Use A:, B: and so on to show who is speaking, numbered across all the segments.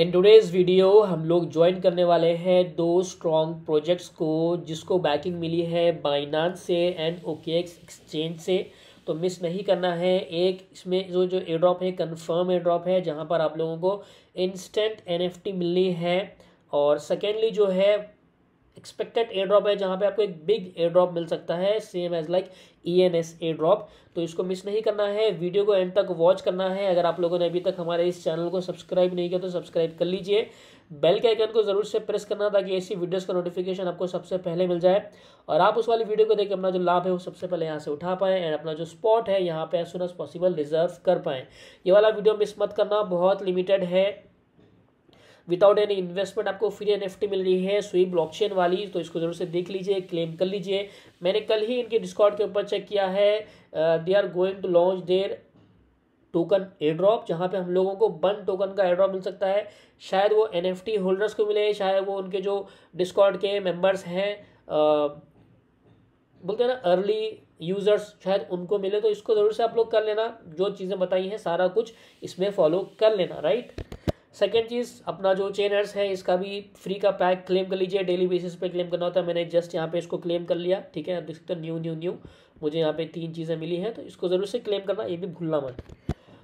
A: in today's video हम लोग join करने वाले हैं दो स्ट्रॉन्ग प्रोजेक्ट्स को जिसको बैकिंग मिली है बाइनांस से एंड ओके एक्सचेंज से तो मिस नहीं करना है एक इसमें जो जो एड्रॉप है कंफर्म एड्रॉप है जहां पर आप लोगों को इंस्टेंट एनएफटी मिलनी है और सेकेंडली जो है एक्सपेक्टेड एयर ड्रॉप है जहाँ पे आपको एक बिग एयर ड्रॉप मिल सकता है same as like E N S a drop तो इसको मिस नहीं करना है वीडियो को एंड तक वॉच करना है अगर आप लोगों ने अभी तक हमारे इस चैनल को सब्सक्राइब नहीं किया तो सब्सक्राइब कर लीजिए बेल के आइकन को जरूर से प्रेस करना ताकि ऐसी वीडियोस का नोटिफिकेशन आपको सबसे पहले मिल जाए और आप उस वाली वीडियो को देख अपना जो लाभ है वो सबसे पहले यहाँ से उठा पाएँ एंड अपना जो स्पॉट है यहाँ पे as soon as possible reserve कर पाएँ ये वाला वीडियो मिस मत करना बहुत लिमिटेड है विदाउट एनी इन्वेस्टमेंट आपको फ्री एन मिल रही है सुई ब्लॉकचेन वाली तो इसको जरूर से देख लीजिए क्लेम कर लीजिए मैंने कल ही इनके डिस्काउंट के ऊपर चेक किया है they are going to launch their token airdrop जहाँ पे हम लोगों को बन टोकन का एड्रॉप मिल सकता है शायद वो एन होल्डर्स को मिले शायद वो उनके जो डिस्कॉर्ड के मेम्बर्स हैं uh, बोलते हैं ना अर्ली यूज़र्स शायद उनको मिले तो इसको ज़रूर से आप लोग कर लेना जो चीज़ें बताई हैं सारा कुछ इसमें फॉलो कर लेना राइट सेकेंड चीज़ अपना जो चेनर्स है इसका भी फ्री का पैक क्लेम कर लीजिए डेली बेसिस पे क्लेम करना होता है मैंने जस्ट यहाँ पे इसको क्लेम कर लिया ठीक है आप देख सकते हो न्यू न्यू न्यू मुझे यहाँ पे तीन चीज़ें मिली हैं तो इसको ज़रूर से क्लेम करना ये भी भूलना मत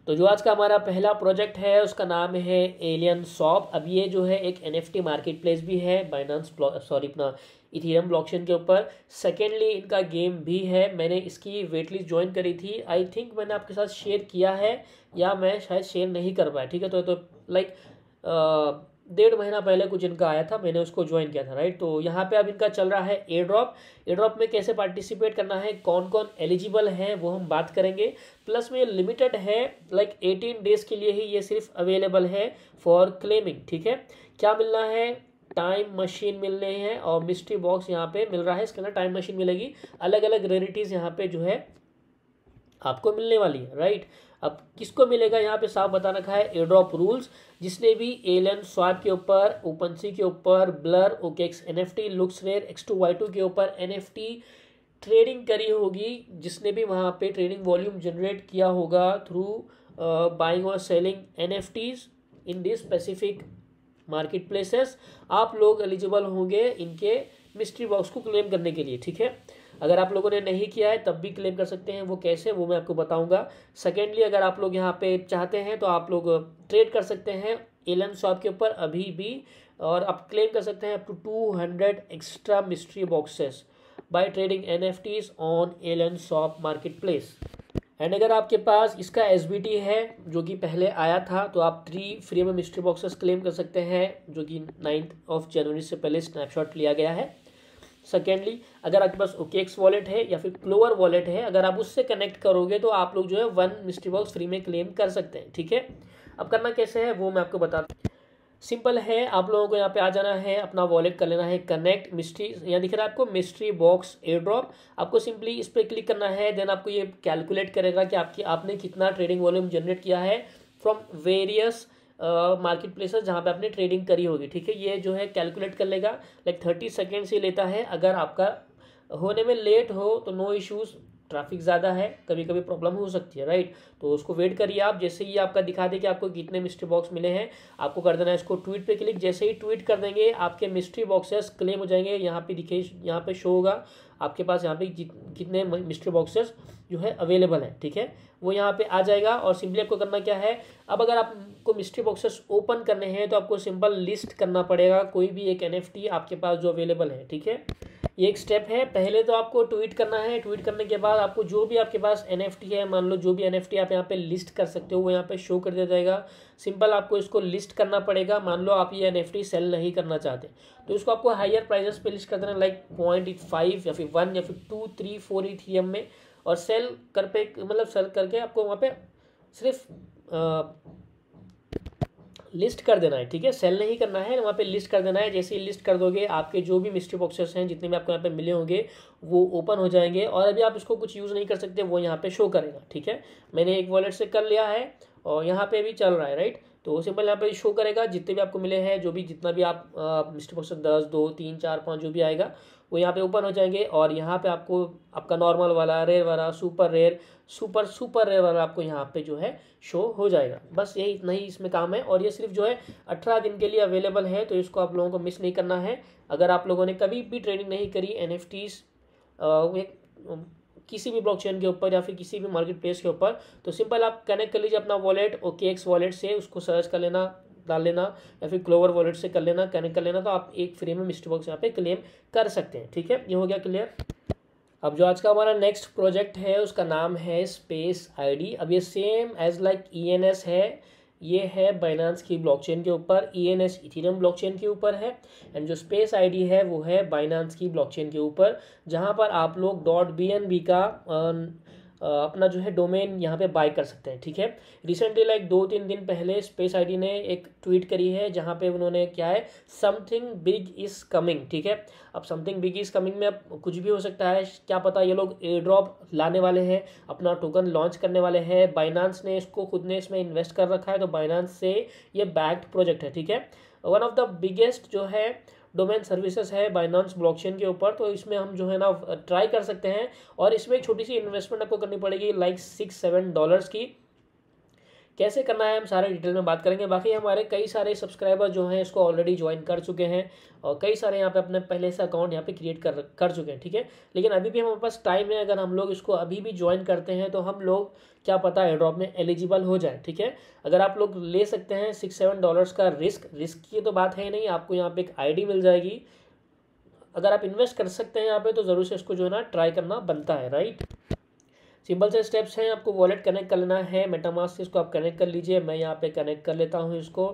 A: तो जो आज का हमारा पहला प्रोजेक्ट है उसका नाम है एलियन सॉप अब ये जो है एक एन मार्केट प्लेस भी है बाइनांस सॉरी अपना इथेरियम ब्लॉक के ऊपर सेकेंडली इनका गेम भी है मैंने इसकी वेट लिस्ट ज्वाइन करी थी आई थिंक मैंने आपके साथ शेयर किया है या मैं शायद शेयर नहीं कर पाया ठीक है तो, तो लाइक uh, डेढ़ महीना पहले कुछ इनका आया था मैंने उसको ज्वाइन किया था राइट तो यहाँ पे अब इनका चल रहा है एयर ड्रॉप एयर ड्रॉप में कैसे पार्टिसिपेट करना है कौन कौन एलिजिबल है वो हम बात करेंगे प्लस में ये लिमिटेड है लाइक एटीन डेज के लिए ही ये सिर्फ अवेलेबल है फॉर क्लेमिंग ठीक है क्या मिलना है टाइम मशीन मिलने हैं और मिस्ट्री बॉक्स यहाँ पे मिल रहा है इसके अंदर टाइम मशीन मिलेगी अलग अलग रेरिटीज़ यहाँ पे जो है आपको मिलने वाली है राइट अब किसको मिलेगा यहाँ पे साफ बता रखा है एड्रॉप रूल्स जिसने भी एलन स्वाप के ऊपर ओपन सी के ऊपर Blur OKX N F T LooksRare X two Y two के ऊपर एन एफ टी ट्रेडिंग करी होगी जिसने भी वहाँ पे ट्रेडिंग वॉल्यूम जनरेट किया होगा थ्रू बाइंग और selling N F Ts in this specific market places आप लोग एलिजिबल होंगे इनके मिस्ट्री बॉक्स को क्लेम करने के लिए ठीक है अगर आप लोगों ने नहीं किया है तब भी क्लेम कर सकते हैं वो कैसे वो मैं आपको बताऊंगा सेकेंडली अगर आप लोग यहाँ पे चाहते हैं तो आप लोग ट्रेड कर सकते हैं एलन शॉप के ऊपर अभी भी और आप क्लेम कर सकते हैं up to two hundred extra mystery boxes by trading N F Ts on Alan shop market place and अगर आपके पास इसका एस बी टी है जो कि पहले आया था तो आप थ्री फ्री में मिस्ट्री बॉक्सेस क्लेम कर सकते हैं जो कि नाइन्थ ऑफ जनवरी से पहले स्नैपशॉट लिया गया है सेकेंडली अगर आपके पास ओकेक्स वॉलेट है या फिर क्लोअर वॉलेट है अगर आप उससे कनेक्ट करोगे तो आप लोग जो है वन मिस्ट्री बॉक्स फ्री में क्लेम कर सकते हैं ठीक है अब करना कैसे है वो मैं आपको बता दूँ सिंपल है आप लोगों को यहाँ पे आ जाना है अपना वॉलेट कर लेना है कनेक्ट मिस्ट्री यहाँ दिख रहा है आपको मिस्ट्री बॉक्स एयर ड्रॉप आपको सिंपली इस पर क्लिक करना है देन आपको ये कैलकुलेट करेगा कि आपकी आपने कितना ट्रेडिंग वॉल्यूम जनरेट किया है फ्रॉम वेरियस मार्केट प्लेस जहाँ पे आपने ट्रेडिंग करी होगी ठीक है ये जो है कैलकुलेट कर लेगा लाइक थर्टी सेकेंड्स ही लेता है अगर आपका होने में लेट हो तो नो इश्यूज़ ट्रैफिक ज़्यादा है कभी कभी प्रॉब्लम हो सकती है राइट तो उसको वेट करिए आप जैसे ही आपका दिखा दे कि आपको कितने मिस्ट्री बॉक्स मिले हैं आपको कर देना है इसको ट्वीट पे क्लिक जैसे ही ट्वीट कर देंगे आपके मिस्ट्री बॉक्सेस क्लेम हो जाएंगे यहाँ पे दिखे यहाँ पे शो होगा आपके पास यहाँ पे कितने मिस्ट्री बॉक्सेस जो है अवेलेबल है ठीक है वो यहाँ पे आ जाएगा और सिंपली आपको करना क्या है अब अगर आपको मिस्ट्री बॉक्सेस ओपन करने हैं तो आपको सिंपल लिस्ट करना पड़ेगा कोई भी एक एन आपके पास जो अवेलेबल है ठीक है ये एक स्टेप है पहले तो आपको ट्वीट करना है ट्वीट करने के बाद आपको जो भी आपके पास एन है मान लो जो भी एन आप यहाँ पे लिस्ट कर सकते हो वो यहाँ पे शो कर दिया जाएगा सिंपल आपको इसको लिस्ट करना पड़ेगा मान लो आप ये एन सेल नहीं करना चाहते तो इसको आपको हायर प्राइजेस पे लिस्ट कर देना लाइक पॉइंट फाइव या फिर वन या फिर टू थ्री फोर ई में और सेल कर पे मतलब सेल करके आपको वहाँ पर सिर्फ लिस्ट कर देना है ठीक है सेल नहीं करना है वहाँ पे लिस्ट कर देना है जैसे ही लिस्ट कर दोगे आपके जो भी मिस्ट्री बॉक्सेस हैं जितने भी आपको यहाँ पे मिले होंगे वो ओपन हो जाएंगे और अभी आप इसको कुछ यूज़ नहीं कर सकते वो यहाँ पे शो करेगा ठीक है मैंने एक वॉलेट से कर लिया है और यहाँ पर भी चल रहा है राइट तो सिंपल यहाँ पर शो करेगा जितने भी आपको मिले हैं जो भी जितना भी आप मिस्ट्री बॉक्सेस दस दो तीन चार पाँच जो भी आएगा वो यहाँ पे ओपन हो जाएंगे और यहाँ पे आपको आपका नॉर्मल वाला रेयर वाला super rare super super rare वाला आपको यहाँ पे जो है शो हो जाएगा बस यही इतना ही इसमें काम है और ये सिर्फ जो है अठारह दिन के लिए अवेलेबल है तो इसको आप लोगों को मिस नहीं करना है अगर आप लोगों ने कभी भी ट्रेनिंग नहीं करी एन एफ टीज़ किसी भी ब्लॉकचेन के ऊपर या फिर किसी भी मार्केट प्लेस के ऊपर तो सिंपल आप कनेक्ट कर लीजिए अपना वॉलेट ओके एक्स वॉलेट से उसको सर्च कर लेना डाल लेना या फिर क्लोवर वॉलेट से कर लेना कनेक्ट कर लेना तो आप एक फ्री में मिस्टर बॉक्स यहाँ पे क्लेम कर सकते हैं ठीक है ये हो गया क्लियर अब जो आज का हमारा नेक्स्ट प्रोजेक्ट है उसका नाम है स्पेस आईडी अब ये सेम एज लाइक ईएनएस है ये है बाइनांस की ब्लॉकचेन के ऊपर E N S Ethereum blockchain के ऊपर है एंड जो स्पेस आईडी है वो है बाइनांस की ब्लॉकचेन के ऊपर जहाँ पर आप लोग डॉट बी एन बी का अपना जो है डोमेन यहाँ पे बाय कर सकते हैं ठीक है रिसेंटली लाइक दो तीन दिन पहले स्पेस आईडी ने एक ट्वीट करी है जहाँ पे उन्होंने क्या है समथिंग बिग इज़ कमिंग ठीक है अब समथिंग बिग इज़ कमिंग में अब कुछ भी हो सकता है क्या पता ये लोग एयर ड्रॉप लाने वाले हैं अपना टोकन लॉन्च करने वाले हैं बाइनांस ने इसको खुद ने इसमें इन्वेस्ट कर रखा है तो बाइनांस से ये बैक्ड प्रोजेक्ट है ठीक है वन ऑफ द बिगेस्ट जो है डोमेन सर्विसेज है बाइनांस ब्लॉकचेन के ऊपर तो इसमें हम जो है ना ट्राई कर सकते हैं और इसमें एक छोटी सी इन्वेस्टमेंट आपको करनी पड़ेगी लाइक सिक्स सेवन डॉलर्स की कैसे करना है हम सारे डिटेल में बात करेंगे बाकी हमारे कई सारे सब्सक्राइबर जो हैं इसको ऑलरेडी ज्वाइन कर चुके हैं और कई सारे यहाँ पे अपने पहले से अकाउंट यहाँ पे क्रिएट कर कर चुके हैं ठीक है लेकिन अभी भी हमारे पास टाइम है अगर हम लोग इसको अभी भी ज्वाइन करते हैं तो हम लोग क्या पता है ड्रॉप में एलिजिबल हो जाए ठीक है अगर आप लोग ले सकते हैं सिक्स सेवन डॉलर्स का रिस्क रिस्क की तो बात है नहीं आपको यहाँ पर एक आईडी मिल जाएगी अगर आप इन्वेस्ट कर सकते हैं यहाँ पर तो ज़रूर से इसको जो है ना ट्राई करना बनता है राइट सिंपल से स्टेप्स हैं आपको वॉलेट कनेक्ट कर लेना है मेटामास से इसको आप कनेक्ट कर लीजिए मैं यहाँ पे कनेक्ट कर लेता हूँ इसको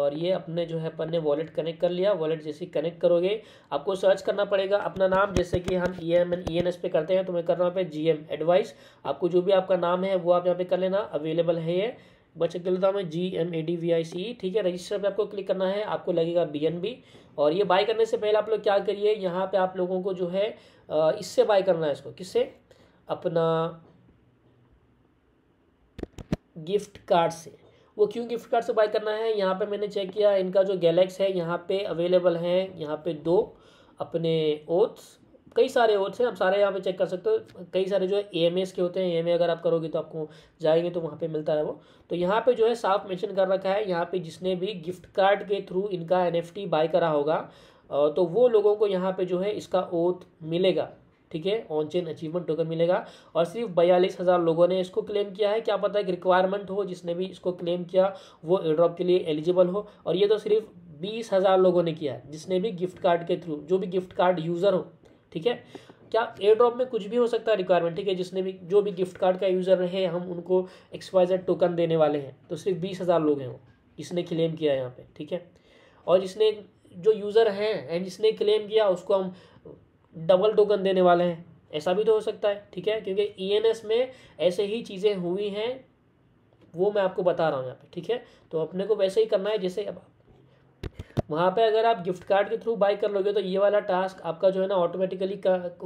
A: और ये अपने जो है अपन ने वॉलेट कनेक्ट कर लिया वॉलेट जैसे कनेक्ट करोगे आपको सर्च करना पड़ेगा अपना नाम जैसे कि हम E M N E N S पे करते हैं तो मैं कर रहा हूँ पे जी एम एडवाइस आपको जो भी आपका नाम है वो आप यहाँ पे कर लेना अवेलेबल है ये बच्चे के लेता हूँ G M A D V I C ठीक है रजिस्टर पे आपको क्लिक करना है आपको लगेगा बी एन बी और ये बाय करने से पहले आप लोग क्या करिए यहाँ पे आप लोगों को जो है इससे बाय करना है इसको किससे अपना गिफ्ट कार्ड से वो क्यों गिफ्ट कार्ड से बाय करना है यहाँ पे मैंने चेक किया इनका जो गैलेक्स है यहाँ पे अवेलेबल हैं यहाँ पे दो अपने ओथ्स कई सारे ओथ्स हैं आप सारे यहाँ पे चेक कर सकते हो कई सारे जो है ए के होते हैं ए अगर आप करोगे तो आपको जाएंगे तो वहाँ पे मिलता है वो तो यहाँ पे जो है साफ मेंशन कर रखा है यहाँ पे जिसने भी गिफ्ट कार्ड के थ्रू इनका एन बाय करा होगा तो वो लोगों को यहाँ पर जो है इसका ओथ मिलेगा ठीक है ऑन चेन अचीवमेंट टोकन मिलेगा और सिर्फ बयालीस हज़ार लोगों ने इसको क्लेम किया है क्या पता है रिक्वायरमेंट हो जिसने भी इसको क्लेम किया वो एड्रॉप के लिए एलिजिबल हो और ये तो सिर्फ बीस हज़ार लोगों ने किया है जिसने भी गिफ्ट कार्ड के थ्रू जो भी गिफ्ट कार्ड यूज़र हो ठीक है क्या ड्रॉप में कुछ भी हो सकता है रिक्वायरमेंट ठीक है जिसने भी जो भी गिफ्ट कार्ड का यूज़र रहे हम उनको एक्सवाइजेड टोकन देने वाले हैं तो सिर्फ बीस हज़ार लोग हैं वो जिसने क्लेम किया है यहाँ पे ठीक है और जिसने जो यूज़र हैं एंड जिसने क्लेम किया उसको हम डबल टोकन देने वाले हैं ऐसा भी तो हो सकता है ठीक है क्योंकि ई e में ऐसे ही चीज़ें हुई हैं वो मैं आपको बता रहा हूँ यहाँ पे ठीक है तो अपने को वैसे ही करना है जैसे अब वहाँ पे अगर आप गिफ्ट कार्ड के थ्रू बाई कर लोगे तो ये वाला टास्क आपका जो है ना ऑटोमेटिकली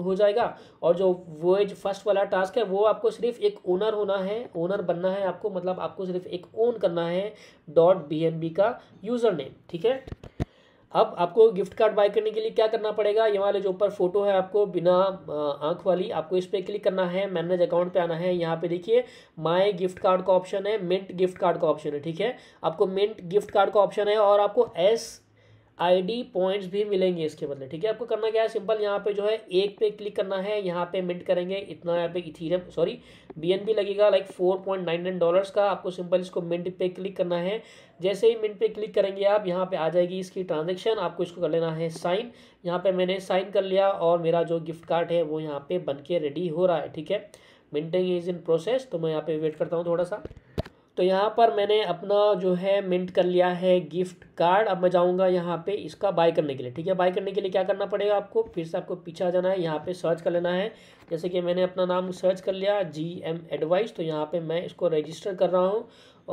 A: हो जाएगा और जो वो फर्स्ट वाला टास्क है वो आपको सिर्फ एक ओनर होना है ओनर बनना है आपको मतलब आपको सिर्फ एक ओन करना है डॉट बी का यूज़र नेम ठीक है अब आपको गिफ्ट कार्ड बाय करने के लिए क्या करना पड़ेगा ये वाले जो ऊपर फोटो है आपको बिना आंख वाली आपको इस पर क्लिक करना है मैनेज अकाउंट पे आना है यहाँ पे देखिए माय गिफ्ट कार्ड का ऑप्शन है मिंट गिफ्ट कार्ड का ऑप्शन है ठीक है आपको मिंट गिफ्ट कार्ड का ऑप्शन है और आपको एस आईडी पॉइंट्स भी मिलेंगे इसके बदले ठीक है आपको करना क्या है सिंपल यहाँ पे जो है एक पे क्लिक करना है यहाँ पे मिंट करेंगे इतना यहाँ पे इथीरियम सॉरी बीएनबी लगेगा like four point nine nine dollars का आपको सिंपल इसको मिंट पे क्लिक करना है जैसे ही मिंट पे क्लिक करेंगे आप यहाँ पे आ जाएगी इसकी ट्रांजेक्शन आपको इसको कर लेना है साइन यहाँ पे मैंने साइन कर लिया और मेरा जो गिफ्ट कार्ड है वो यहाँ पे बन के रेडी हो रहा है ठीक है मिनटिंग इज इन प्रोसेस तो मैं यहाँ पे वेट करता हूँ थोड़ा सा तो यहाँ पर मैंने अपना जो है मिंट कर लिया है गिफ्ट कार्ड अब मैं जाऊँगा यहाँ पे इसका बाय करने के लिए ठीक है बाय करने के लिए क्या करना पड़ेगा आपको फिर से आपको पीछे आ जाना है यहाँ पे सर्च कर लेना है जैसे कि मैंने अपना नाम सर्च कर लिया जी एम एडवाइस तो यहाँ पर मैं इसको रजिस्टर कर रहा हूँ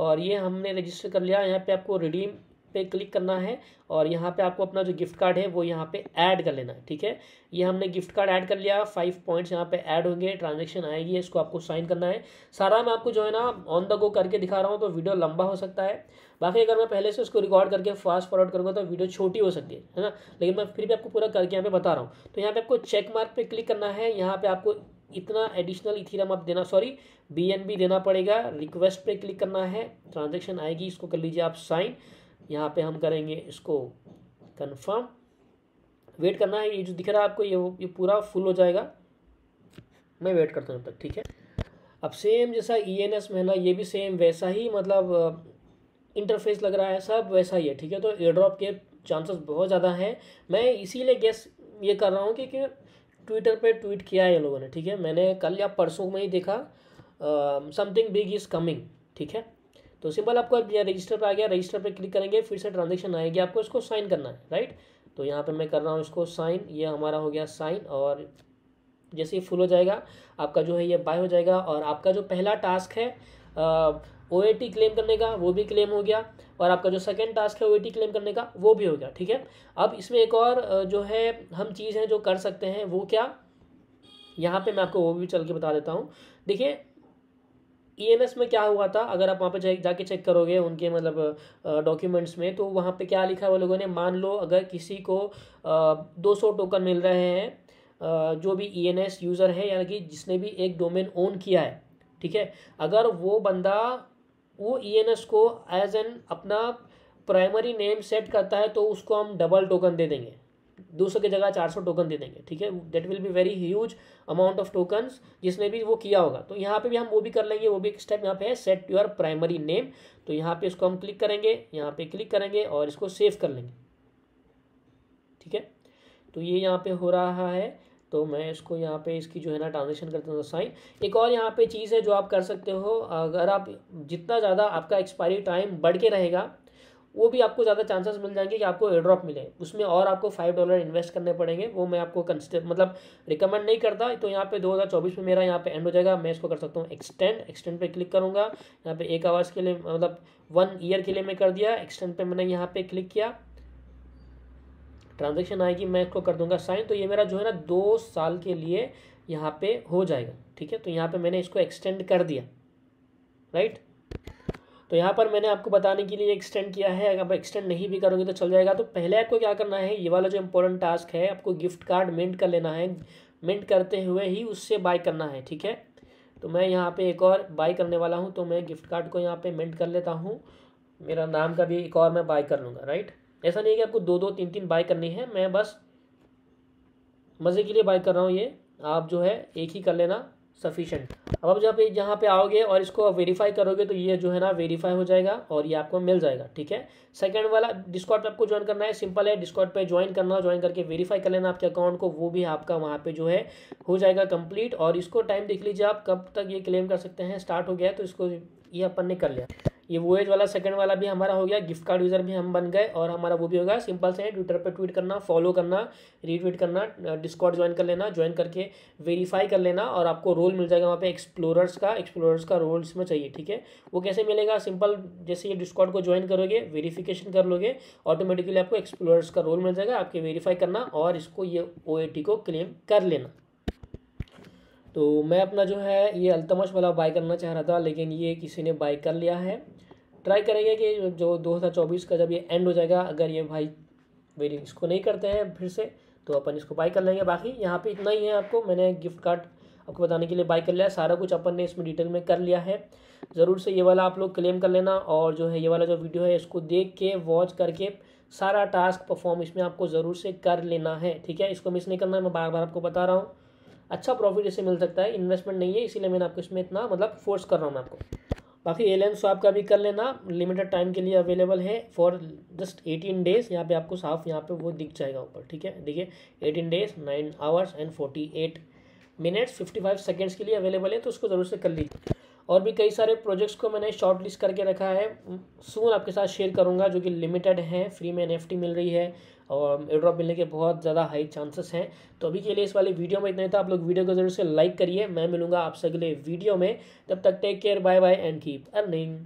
A: और ये हमने रजिस्टर कर लिया यहाँ पर आपको रिडीम पे क्लिक करना है और यहाँ पे आपको अपना जो गिफ्ट कार्ड है वो यहाँ पे ऐड कर लेना है ठीक है ये हमने गिफ्ट कार्ड ऐड कर लिया फाइव पॉइंट्स यहाँ पे ऐड होंगे ट्रांजेक्शन आएगी इसको आपको साइन करना है सारा मैं आपको जो है ना ऑन द गो करके दिखा रहा हूँ तो वीडियो लंबा हो सकता है बाकी अगर मैं पहले से उसको रिकॉर्ड करके फास्ट फॉरवर्ड करूँगा तो वीडियो छोटी हो सकती है ना लेकिन मैं फिर भी आपको पूरा करके यहाँ पर बता रहा हूँ तो यहाँ पर आपको चेक मार्क पर क्लिक करना है यहाँ पर आपको इतना एडिशनल इथीरम आप देना सॉरी बी देना पड़ेगा रिक्वेस्ट पे क्लिक करना है ट्रांजेक्शन आएगी इसको कर लीजिए आप साइन यहाँ पे हम करेंगे इसको कंफर्म वेट करना है ये जो दिख रहा है आपको ये ये पूरा फुल हो जाएगा मैं वेट करता हूँ तक ठीक है अब सेम जैसा ई एन एस में ना ये भी सेम वैसा ही मतलब इंटरफेस लग रहा है सब वैसा ही है ठीक है तो एयर ड्रॉप के चांसेस बहुत ज़्यादा हैं मैं इसीलिए गेस ये कर रहा हूँ कि, ट्विटर पे ट्वीट किया है ये लोगों ने ठीक है मैंने कल या परसों में ही देखा समथिंग बिग इज़ कमिंग ठीक है तो सिंपल आपको रजिस्टर पर आ गया रजिस्टर पर क्लिक करेंगे फिर से ट्रांजेक्शन आएगी आपको इसको साइन करना है राइट तो यहाँ पर मैं कर रहा हूँ इसको साइन ये हमारा हो गया साइन और जैसे ही फुल हो जाएगा आपका जो है ये बाय हो जाएगा और आपका जो पहला टास्क है ओ क्लेम करने का वो भी क्लेम हो गया और आपका जो सेकेंड टास्क है ओ क्लेम करने का वो भी हो गया ठीक है अब इसमें एक और जो है हम चीज़ है जो कर सकते हैं वो क्या यहाँ पे मैं आपको वो भी चल के बता देता हूँ देखिए एस e में क्या हुआ था अगर आप वहाँ पर जाए जाके चेक करोगे उनके मतलब डॉक्यूमेंट्स में तो वहाँ पे क्या लिखा है वो लोगों ने मान लो अगर किसी को दो सौ टोकन मिल रहे हैं जो भी ई यूज़र है यानी कि जिसने भी एक डोमेन ओन किया है ठीक है अगर वो बंदा वो ई e को एज एन अपना प्राइमरी नेम सेट करता है तो उसको हम डबल टोकन दे देंगे दो सौ की जगह चार सौ टोकन दे देंगे ठीक है that will be very huge amount of tokens जिसने भी वो किया होगा तो यहाँ पे भी हम वो भी कर लेंगे वो भी एक स्टेप यहाँ पे है सेट योर प्राइमरी नेम तो यहाँ पे इसको हम क्लिक करेंगे यहाँ पे क्लिक करेंगे और इसको सेव कर लेंगे ठीक है तो ये यहाँ पे हो रहा है तो मैं इसको यहाँ पे इसकी जो है ना ट्रांजेक्शन करता हूँ साइन एक और यहाँ पे चीज़ है जो आप कर सकते हो अगर आप जितना ज़्यादा आपका एक्सपायरी टाइम बढ़ के रहेगा वो भी आपको ज़्यादा चांसेस मिल जाएंगे कि आपको एयड्रॉप मिले उसमें और आपको फाइव डॉलर इन्वेस्ट करने पड़ेंगे वो मैं आपको कंसिडर मतलब रिकमेंड नहीं करता तो यहाँ पे 2024 में मेरा यहाँ पे एंड हो जाएगा मैं इसको कर सकता हूँ एक्सटेंड एक्सटेंड पे क्लिक करूँगा यहाँ पे एक आवर्स के लिए मतलब वन ईयर के लिए मैं कर दिया एक्सटेंड पर मैंने यहाँ पर क्लिक किया ट्रांजेक्शन आएगी मैं इसको कर दूँगा साइन तो ये मेरा जो है ना दो साल के लिए यहाँ पर हो जाएगा ठीक है तो यहाँ पर मैंने इसको एक्सटेंड कर दिया राइट तो यहाँ पर मैंने आपको बताने के लिए एक्सटेंड किया है अगर आप एक्सटेंड नहीं भी करोगे तो चल जाएगा तो पहले आपको क्या करना है ये वाला जो इम्पोर्टेंट टास्क है आपको गिफ्ट कार्ड मेंट कर लेना है मेंट करते हुए ही उससे बाय करना है ठीक है तो मैं यहाँ पर एक और बाय करने वाला हूँ तो मैं गिफ्ट कार्ड को यहाँ पर मेंट कर लेता हूँ मेरा नाम का भी एक और मैं बाय कर लूँगा राइट ऐसा नहीं है कि आपको दो दो तीन तीन बाय करनी है मैं बस मज़े के लिए बाय कर रहा हूँ ये आप जो है एक ही कर लेना सफिशेंट अब अब जब यहाँ पे आओगे और इसको वेरीफाई करोगे तो ये जो है ना वेरीफाई हो जाएगा और ये आपको मिल जाएगा ठीक है सेकंड वाला डिस्कॉट पे आपको ज्वाइन करना है सिंपल है डिस्कॉट पे ज्वाइन करना ज्वाइन करके वेरीफाई कर लेना आपके अकाउंट को वो भी आपका वहाँ पे जो है हो जाएगा कंप्लीट और इसको टाइम देख लीजिए आप कब तक ये क्लेम कर सकते हैं स्टार्ट हो गया तो इसको ये अपन ने कर लिया ये वोएज वाला सेकंड वाला भी हमारा हो गया गिफ्ट कार्ड यूज़र भी हम बन गए और हमारा वो भी होगा सिंपल से ट्विटर पर ट्वीट करना फॉलो करना रीट्वीट करना डिस्कॉर्ड ज्वाइन कर लेना ज्वाइन करके वेरीफाई कर लेना और आपको रोल मिल जाएगा वहाँ पे एक्सप्लोरर्स का एक्सप्लोरर्स का रोल इसमें चाहिए ठीक है वो कैसे मिलेगा सिंपल जैसे ये डिस्कॉर्ड को ज्वाइन करोगे वेरीफिकेशन कर लोगे ऑटोमेटिकली आपको एक्सप्लोरर्स का रोल मिल जाएगा आपके वेरीफाई करना और इसको ये ओ को क्लेम कर लेना तो मैं अपना जो है ये अल्तमश वाला बाई करना चाह रहा था लेकिन ये किसी ने बाई कर लिया है ट्राई करेंगे कि जो 2024 का जब ये एंड हो जाएगा अगर ये भाई मेरी इसको नहीं करते हैं फिर से तो अपन इसको बाई कर लेंगे बाकी यहाँ पे इतना ही है आपको मैंने गिफ्ट कार्ड आपको बताने के लिए बाई कर लिया सारा कुछ अपन ने इसमें डिटेल में कर लिया है ज़रूर से ये वाला आप लोग क्लेम कर लेना और जो है ये वाला जो वीडियो है इसको देख के वॉच करके सारा टास्क परफॉर्म इसमें आपको ज़रूर से कर लेना है ठीक है इसको मिस नहीं करना मैं बार बार आपको बता रहा हूँ अच्छा प्रॉफिट इससे मिल सकता है इन्वेस्टमेंट नहीं है इसीलिए मैंने आपको इसमें इतना मतलब फोर्स कर रहा हूँ मैं आपको बाकी एयरलाइन स्वाप का भी कर लेना लिमिटेड टाइम के लिए अवेलेबल है फॉर जस्ट एटीन डेज यहाँ पे आपको साफ यहाँ पे वो दिख जाएगा ऊपर ठीक है देखिए eighteen days nine hours and forty eight minutes fifty five seconds के लिए अवेलेबल है तो उसको ज़रूर से कर लीजिए और भी कई सारे प्रोजेक्ट्स को मैंने शॉर्ट लिस्ट करके रखा है सून आपके साथ शेयर करूँगा जो कि लिमिटेड हैं फ्री में एन मिल रही है और एड्रॉप मिलने के बहुत ज़्यादा हाई चांसेस हैं तो अभी के लिए इस वाले वीडियो में इतना ही था आप लोग वीडियो को जरूर से लाइक करिए मैं मिलूंगा आपसे अगले वीडियो में तब तक take care bye bye and keep earning